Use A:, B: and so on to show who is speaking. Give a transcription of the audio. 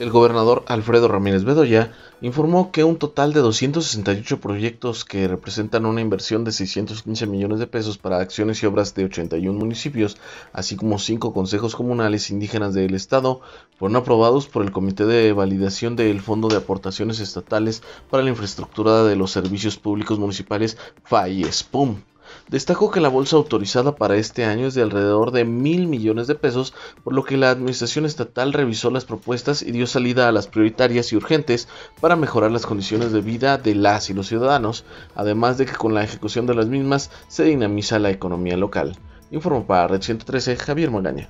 A: El gobernador Alfredo Ramírez Bedoya informó que un total de 268 proyectos que representan una inversión de 615 millones de pesos para acciones y obras de 81 municipios, así como cinco consejos comunales indígenas del Estado, fueron aprobados por el Comité de Validación del Fondo de Aportaciones Estatales para la Infraestructura de los Servicios Públicos Municipales, FAIESPUM. Destacó que la bolsa autorizada para este año es de alrededor de mil millones de pesos, por lo que la administración estatal revisó las propuestas y dio salida a las prioritarias y urgentes para mejorar las condiciones de vida de las y los ciudadanos, además de que con la ejecución de las mismas se dinamiza la economía local. Informó para Red 113 Javier Magaña.